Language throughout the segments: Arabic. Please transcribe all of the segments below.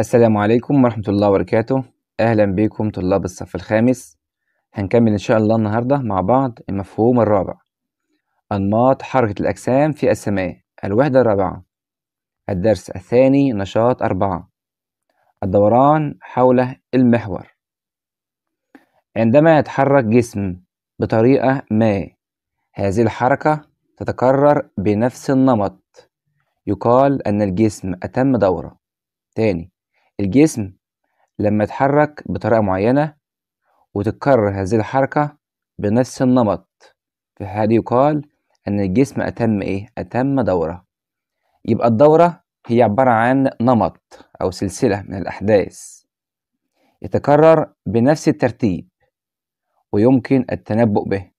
السلام عليكم ورحمة الله وبركاته أهلا بكم طلاب الصف الخامس هنكمل إن شاء الله النهاردة مع بعض المفهوم الرابع أنماط حركة الأجسام في السماء الوحدة الرابعة الدرس الثاني نشاط أربعة الدوران حول المحور عندما يتحرك جسم بطريقة ما هذه الحركة تتكرر بنفس النمط يقال أن الجسم أتم دورة تاني الجسم لما يتحرك بطريقة معينة وتتكرر هذه الحركة بنفس النمط في هذه يقال أن الجسم أتم إيه؟ أتم دورة يبقى الدورة هي عبارة عن نمط أو سلسلة من الأحداث يتكرر بنفس الترتيب ويمكن التنبؤ به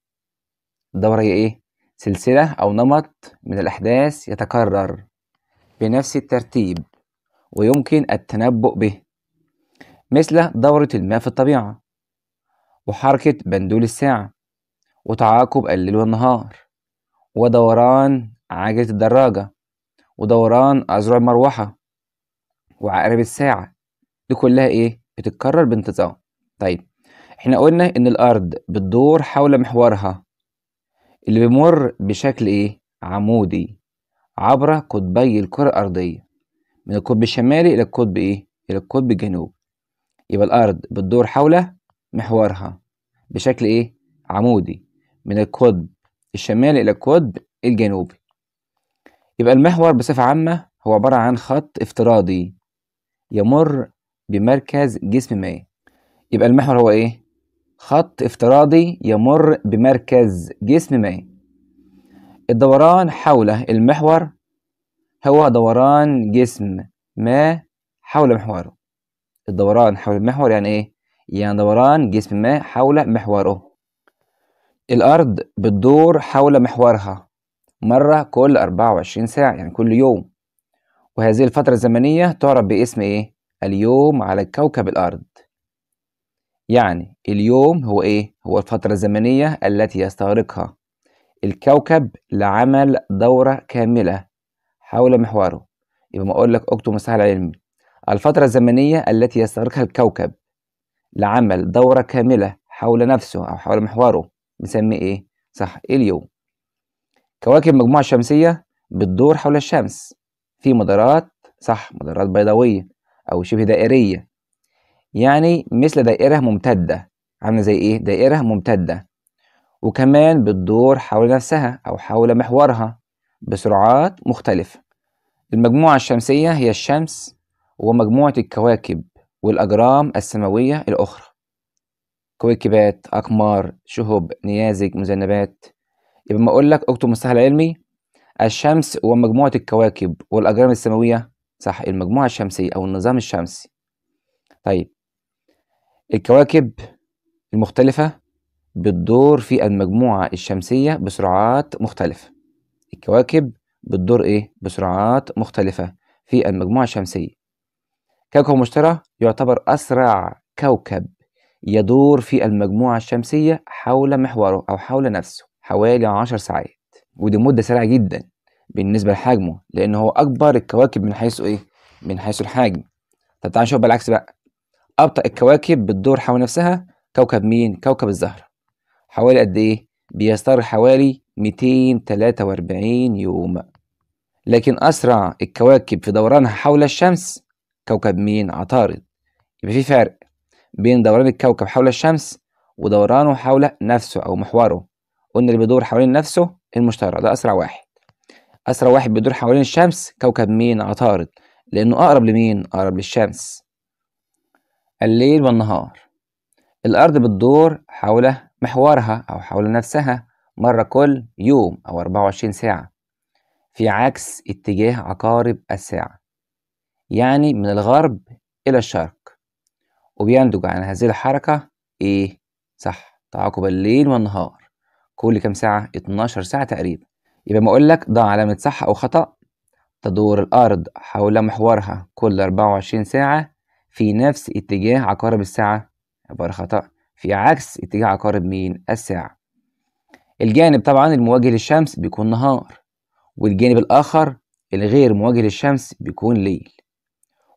الدورة هي إيه؟ سلسلة أو نمط من الأحداث يتكرر بنفس الترتيب ويمكن التنبؤ به مثل دورة الماء في الطبيعة وحركة بندول الساعة وتعاقب الليل والنهار ودوران عجلة الدراجة ودوران أذرع المروحة وعقرب الساعة دي كلها إيه؟ بتتكرر بانتظام طيب إحنا قلنا إن الأرض بتدور حول محورها اللي بيمر بشكل إيه؟ عمودي عبر قطبي الكرة الأرضية من القطب الشمالي إلى القطب إيه؟ إلى القطب الجنوبي يبقى الأرض بتدور حول محورها بشكل إيه؟ عمودي من القطب الشمالي إلى القطب الجنوبي يبقى المحور بصفة عامة هو عبارة عن خط افتراضي يمر بمركز جسم ما يبقى المحور هو إيه؟ خط افتراضي يمر بمركز جسم ما الدوران حول المحور هو دوران جسم ما حول محوره الدوران حول المحور يعني ايه يعني دوران جسم ما حول محوره الأرض بتدور حول محورها مرة كل 24 ساعة يعني كل يوم وهذه الفترة الزمنية تعرف باسم ايه اليوم على كوكب الأرض يعني اليوم هو ايه هو الفترة الزمنية التي يستغرقها الكوكب لعمل دورة كاملة حول محوره يبقى ما أقول لك أكتب مساحة العلمي الفترة الزمنية التي يستغرقها الكوكب لعمل دورة كاملة حول نفسه أو حول محوره بنسميه إيه؟ صح اليو كواكب المجموعة الشمسية بتدور حول الشمس في مدارات صح مدارات بيضاوية أو شبه دائرية يعني مثل دائرة ممتدة عاملة زي إيه؟ دائرة ممتدة وكمان بتدور حول نفسها أو حول محورها بسرعات مختلفة المجموعة الشمسية هي الشمس ومجموعة الكواكب والأجرام السماوية الأخرى كويكبات أقمار شهب نيازك مذنبات يبقى ما أقول لك أكتب مستحيل علمي الشمس ومجموعة الكواكب والأجرام السماوية صح المجموعة الشمسية أو النظام الشمسي طيب الكواكب المختلفة بتدور في المجموعة الشمسية بسرعات مختلفة الكواكب بتدور إيه بسرعات مختلفة في المجموعة الشمسية كوكب المشتري يعتبر أسرع كوكب يدور في المجموعة الشمسية حول محوره أو حول نفسه حوالي 10 ساعات ودي مدة سريعة جدا بالنسبة لحجمه لأن هو أكبر الكواكب من حيث إيه؟ من حيث الحجم طب تعالى نشوف بالعكس بقى أبطأ الكواكب بتدور حول نفسها كوكب مين؟ كوكب الزهرة حوالي قد إيه؟ بيستغرق حوالي 243 يوم لكن أسرع الكواكب في دورانها حول الشمس كوكب مين عطارد يبقى في فرق بين دوران الكوكب حول الشمس ودورانه حول نفسه أو محوره قلنا اللي بيدور حوالين نفسه المشتري ده أسرع واحد أسرع واحد بيدور حوالين الشمس كوكب مين عطارد لأنه أقرب لمين أقرب للشمس الليل والنهار الأرض بتدور حول محورها أو حول نفسها مرة كل يوم أو 24 ساعة في عكس اتجاه عقارب الساعة يعني من الغرب إلى الشرق وبينتج عن هذه الحركة إيه؟ صح تعاقب الليل والنهار كل كام ساعة؟ 12 ساعة تقريبا يبقى ما أقولك ضع علامة صح أو خطأ تدور الأرض حول محورها كل 24 ساعة في نفس اتجاه عقارب الساعة عبارة خطأ في عكس اتجاه عقارب مين؟ الساعة الجانب طبعا المواجه للشمس بيكون نهار والجانب الآخر الغير مواجه للشمس بيكون ليل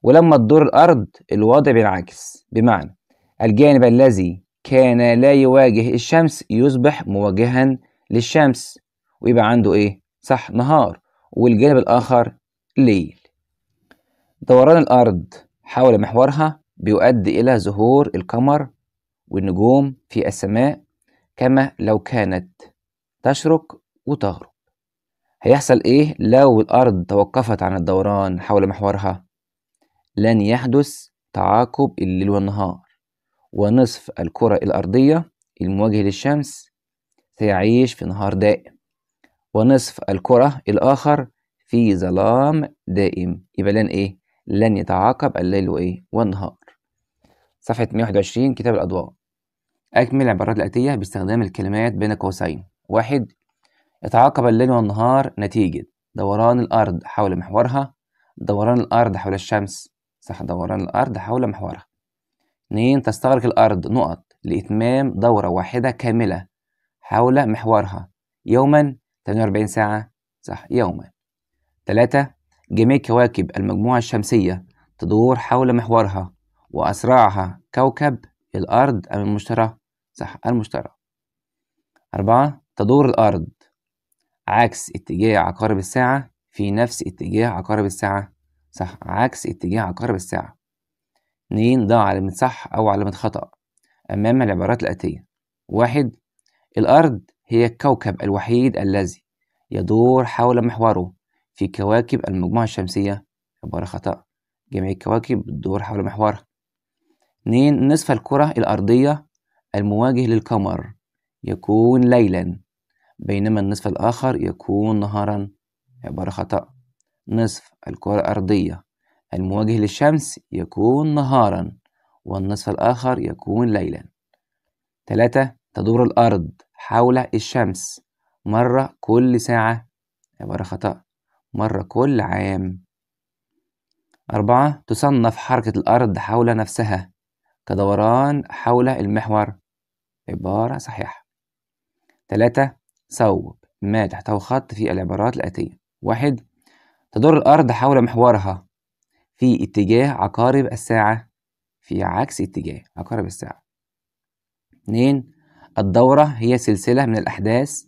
ولما تدور الأرض الوضع بينعكس بمعنى الجانب الذي كان لا يواجه الشمس يصبح مواجها للشمس ويبقى عنده إيه؟ صح نهار والجانب الآخر ليل دوران الأرض حول محورها بيؤدي إلى ظهور القمر والنجوم في السماء كما لو كانت تشرق وتغرب هيحصل إيه لو الأرض توقفت عن الدوران حول محورها؟ لن يحدث تعاقب الليل والنهار ونصف الكرة الأرضية المواجه للشمس سيعيش في نهار دائم ونصف الكرة الآخر في ظلام دائم يبقى لن إيه؟ لن يتعاقب الليل وإيه؟ والنهار صفحة 121 كتاب الأضواء أكمل العبارات الآتية باستخدام الكلمات بين قوسين واحد يتعاقب الليل والنهار نتيجة دوران الأرض حول محورها دوران الأرض حول الشمس صح دوران الأرض حول محورها اتنين تستغرق الأرض نقط لإتمام دورة واحدة كاملة حول محورها يوما 48 ساعة صح يوما تلاتة جميع كواكب المجموعة الشمسية تدور حول محورها وأسرعها كوكب الأرض أم المشتري صح المشتري أربعة تدور الأرض عكس اتجاه عقارب الساعة في نفس اتجاه عقارب الساعة صح عكس اتجاه عقارب الساعة اتنين ضع علامة صح أو علامة خطأ أمام العبارات الآتية واحد الأرض هي الكوكب الوحيد الذي يدور حول محوره في كواكب المجموعة الشمسية عبارة خطأ جميع الكواكب بتدور حول محورها اتنين نصف الكرة الأرضية المواجه للقمر يكون ليلا بينما النصف الآخر يكون نهارا عبارة خطأ نصف الكرة الأرضية المواجه للشمس يكون نهارا والنصف الآخر يكون ليلا ثلاثة تدور الأرض حول الشمس مرة كل ساعة عبارة خطأ مرة كل عام أربعة تصنف حركة الأرض حول نفسها كدوران حول المحور عبارة صحيحة تلاتة صوب ما تحته خط في العبارات الآتية واحد تدور الأرض حول محورها في اتجاه عقارب الساعة في عكس اتجاه عقارب الساعة اتنين الدورة هي سلسلة من الأحداث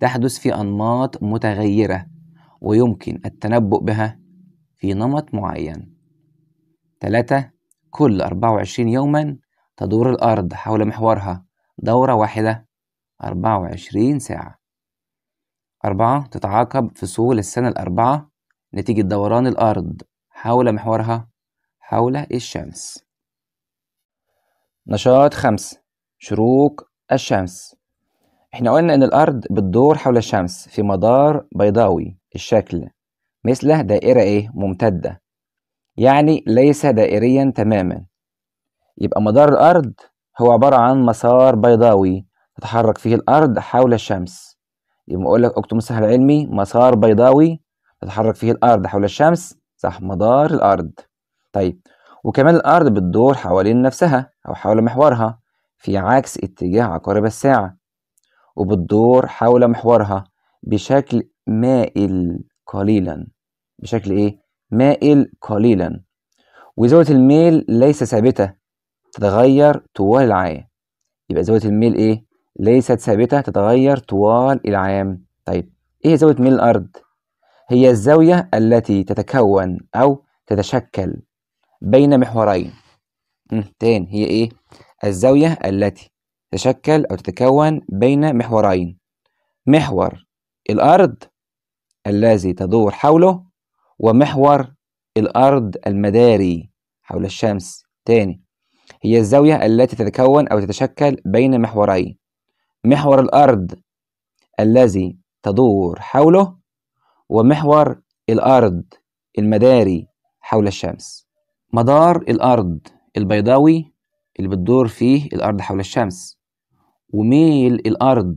تحدث في أنماط متغيرة ويمكن التنبؤ بها في نمط معين تلاتة كل 24 يوما تدور الأرض حول محورها دورة واحدة أربعة وعشرين ساعة أربعة تتعاقب فصول السنة الأربعة نتيجة دوران الأرض حول محورها حول الشمس نشاط خمسة شروق الشمس احنا قلنا ان الارض بتدور حول الشمس في مدار بيضاوي الشكل مثل دائرة ايه ممتدة يعني ليس دائريا تماما يبقى مدار الارض هو عبارة عن مسار بيضاوي تتحرك فيه الأرض حول الشمس يبقى أقول لك اكتب المساحة العلمي مسار بيضاوي تتحرك فيه الأرض حول الشمس صح مدار الأرض طيب وكمان الأرض بتدور حوالين نفسها أو حول محورها في عكس اتجاه عقارب الساعة وبتدور حول محورها بشكل مائل قليلا بشكل إيه؟ مائل قليلا وزاوية الميل ليس ثابتة تتغير طوال العاية يبقى زاوية الميل إيه؟ ليست ثابتة تتغير طوال العام طيب إيه زاوية ميل الأرض؟ هي الزاوية التي تتكون أو تتشكل بين محورين تاني هي إيه؟ الزاوية التي تتشكل أو تتكون بين محورين محور الأرض الذي تدور حوله ومحور الأرض المداري حول الشمس تاني هي الزاوية التي تتكون أو تتشكل بين محورين محور الأرض الذي تدور حوله ومحور الأرض المداري حول الشمس مدار الأرض البيضاوي اللي بتدور فيه الأرض حول الشمس وميل الأرض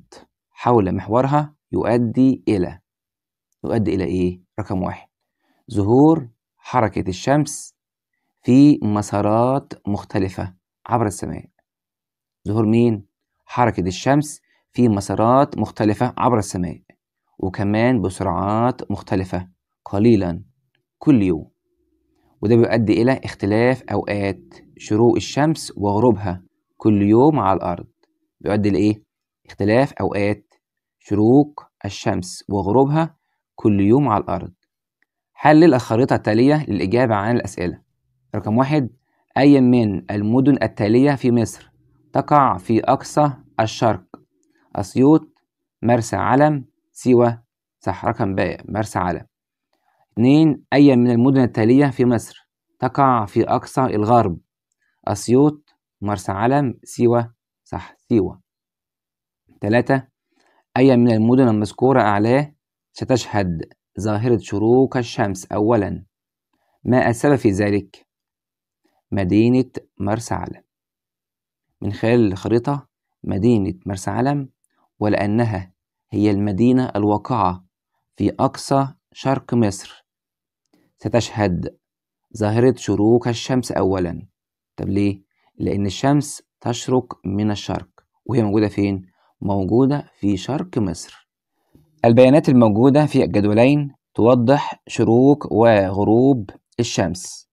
حول محورها يؤدي إلى يؤدي إلى إيه؟ رقم واحد ظهور حركة الشمس في مسارات مختلفة عبر السماء ظهور مين؟ حركة الشمس في مسارات مختلفة عبر السماء وكمان بسرعات مختلفة قليلا كل يوم وده بيؤدي إلى اختلاف أوقات شروق الشمس وغروبها كل يوم على الأرض بيؤدي لإيه؟ اختلاف أوقات شروق الشمس وغروبها كل يوم على الأرض حلل الخريطة التالية للإجابة عن الأسئلة رقم واحد أي من المدن التالية في مصر تقع في أقصى الشرق أسيوط مرسى علم سيوة صحراء كمباية مرسى علم اتنين أي من المدن التالية في مصر تقع في أقصى الغرب أسيوط مرسى علم سيوة صح سيوة تلاتة أي من المدن المذكورة أعلاه ستشهد ظاهرة شروق الشمس أولا ما السبب في ذلك؟ مدينة مرسى علم من خلال الخريطة مدينة مرسى علم ولأنها هي المدينة الواقعة في أقصى شرق مصر ستشهد ظاهرة شروق الشمس أولا طب ليه؟ لأن الشمس تشرق من الشرق وهي موجودة فين؟ موجودة في شرق مصر البيانات الموجودة في الجدولين توضح شروق وغروب الشمس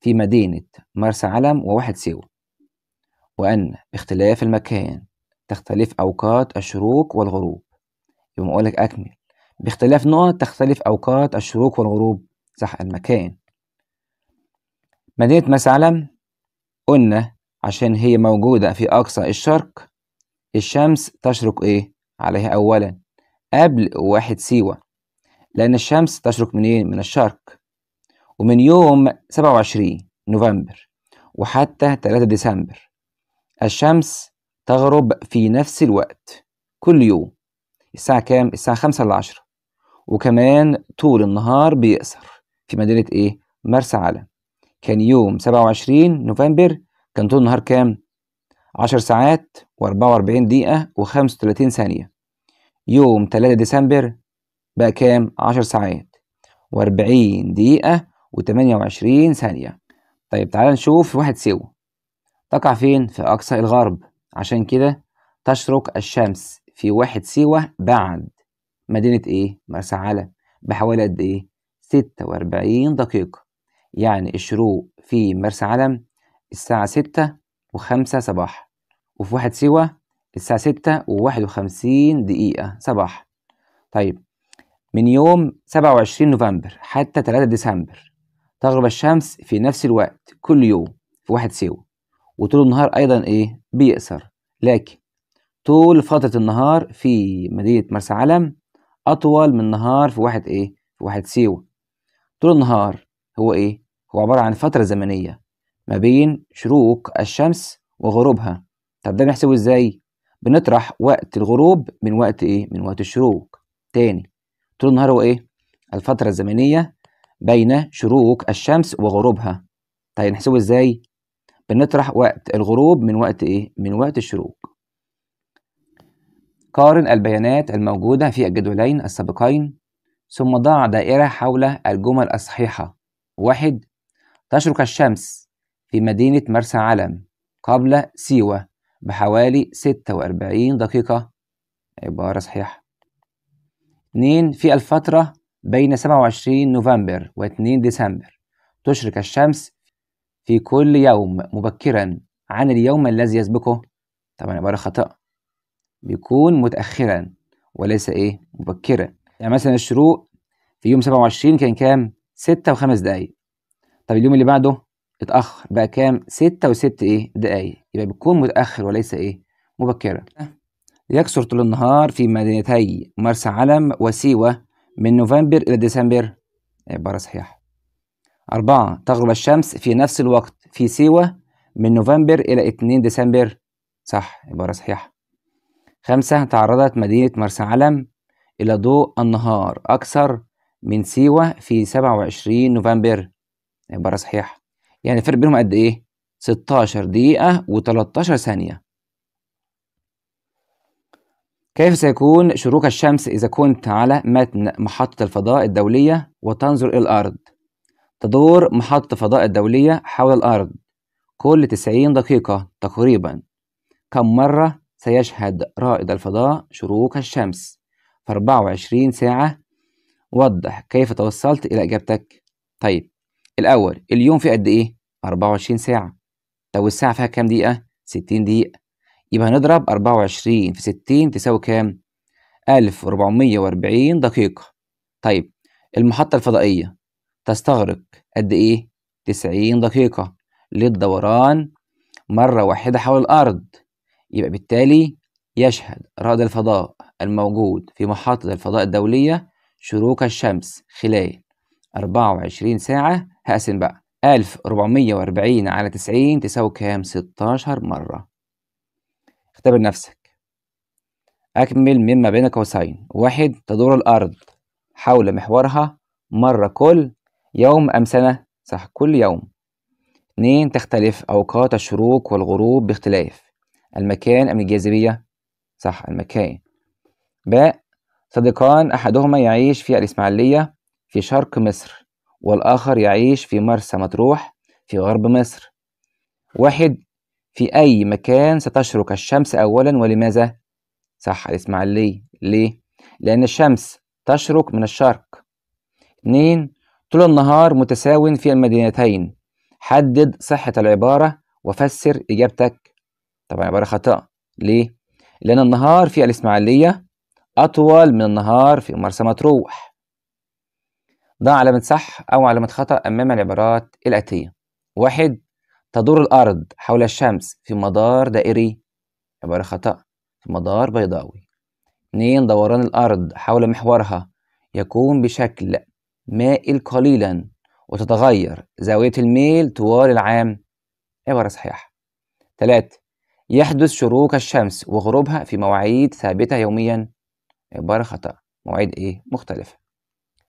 في مدينة مرسى علم وواحد سيوة وأن باختلاف المكان تختلف أوقات الشروق والغروب يوم أقول لك أكمل باختلاف نقط تختلف أوقات الشروق والغروب صح المكان مدينة مسعلم قلنا عشان هي موجودة في أقصى الشرق الشمس تشرق إيه عليها أولا قبل واحد سيوة لأن الشمس تشرق منين من الشرق ومن يوم سبعة وعشرين نوفمبر وحتى 3 ديسمبر الشمس تغرب في نفس الوقت كل يوم الساعة كام؟ الساعة خمسة العشرة وكمان طول النهار بيقصر في مدينة إيه؟ مرسى علم كان يوم سبعة وعشرين نوفمبر كان طول النهار كام؟ عشر ساعات واربعة واربعين دقيقة وخمسة وثلاثين ثانية يوم تلاتة ديسمبر بقى كام؟ عشر ساعات واربعين دقيقة وثمانية وعشرين ثانية طيب تعال نشوف واحد سوى تقع فين في أقصى الغرب عشان كده تشرق الشمس في واحد سيوة بعد مدينة إيه؟ مرسى علم بحوالي قد إيه؟ 46 دقيقة يعني الشروق في مرسى علم الساعة 6 وخمسة صباح وفي واحد سيوة الساعة 6 وواحد وخمسين دقيقة صباح طيب من يوم 27 نوفمبر حتى 3 ديسمبر تغرب الشمس في نفس الوقت كل يوم في واحد سيوة وطول النهار أيضا إيه بيقصر لكن طول فترة النهار في مدينة مرسى علم أطول من نهار في واحد إيه في واحد سيوة طول النهار هو إيه هو عبارة عن فترة زمنية ما بين شروق الشمس وغروبها طب ده بنحسبه إزاي بنطرح وقت الغروب من وقت إيه من وقت الشروق تاني طول النهار هو إيه الفترة الزمنية بين شروق الشمس وغروبها طيب نحسبه إزاي بنطرح وقت الغروب من وقت إيه؟ من وقت الشروق قارن البيانات الموجودة في الجدولين السابقين ثم ضع دائرة حول الجمل الصحيحة واحد تشرق الشمس في مدينة مرسى علم قبل سيوة بحوالي 46 دقيقة عبارة صحيحة اثنين في الفترة بين 27 نوفمبر و 2 ديسمبر تشرق الشمس في كل يوم مبكرا عن اليوم الذي يسبقه طبعا عبارة خطأ بيكون متأخرا وليس إيه مبكرا يعني مثلا الشروق في يوم 27 كان كام؟ 6 و5 دقايق طب اليوم اللي بعده اتأخر بقى كام؟ 6 و6 إيه دقايق يبقى بيكون متأخر وليس إيه مبكرا يكثر طول النهار في مدينتي مرسى علم وسيوة من نوفمبر إلى ديسمبر عبارة صحيحة أربعة تغرب الشمس في نفس الوقت في سيوة من نوفمبر إلى 2 ديسمبر صح عبارة صحيحة خمسة تعرضت مدينة مرسى علم إلى ضوء النهار أكثر من سيوة في 27 نوفمبر عبارة صحيحة يعني الفرق بينهم قد إيه؟ 16 دقيقة و13 ثانية كيف سيكون شروق الشمس إذا كنت على متن محطة الفضاء الدولية وتنظر إلى الأرض؟ تدور محطة فضاء الدولية حول الأرض كل 90 دقيقة تقريبا كم مرة سيشهد رائد الفضاء شروق الشمس في 24 ساعة وضح كيف توصلت إلى إجابتك طيب الأول اليوم في قد إيه 24 ساعة طب الساعة فيها كام دقيقة 60 دقيقة يبقى نضرب 24 في 60 تساوي كام 1440 دقيقة طيب المحطة الفضائية تستغرق قد إيه؟ 90 دقيقة للدوران مرة واحدة حول الأرض يبقى بالتالي يشهد رائد الفضاء الموجود في محطة الفضاء الدولية شروق الشمس خلال 24 ساعة هقسم بقى 1440 على 90 تساوي كام؟ 16 مرة اختبر نفسك أكمل مما بين قوسين واحد تدور الأرض حول محورها مرة كل يوم أم سنة صح كل يوم اتنين تختلف أوقات الشروق والغروب باختلاف المكان أم الجاذبية صح المكان باء صديقان أحدهما يعيش في الإسماعيلية في شرق مصر والآخر يعيش في مرسى مطروح في غرب مصر واحد في أي مكان ستشرق الشمس أولا ولماذا؟ صح الإسماعيلية ليه؟ لأن الشمس تشرق من الشرق اتنين طول النهار متساو في المدينتين حدد صحة العبارة وفسر إجابتك طبعا عبارة خطأ ليه؟ لأن النهار في الإسماعيلية أطول من النهار في مرسى مطروح ضع علامة صح أو علامة خطأ أمام العبارات الآتية واحد تدور الأرض حول الشمس في مدار دائري عبارة خطأ في مدار بيضاوي اثنين دوران الأرض حول محورها يكون بشكل مائل قليلا وتتغير زاوية الميل طوال العام عبارة صحيحة 3 يحدث شروق الشمس وغروبها في مواعيد ثابتة يوميا عبارة خطأ مواعيد إيه مختلفة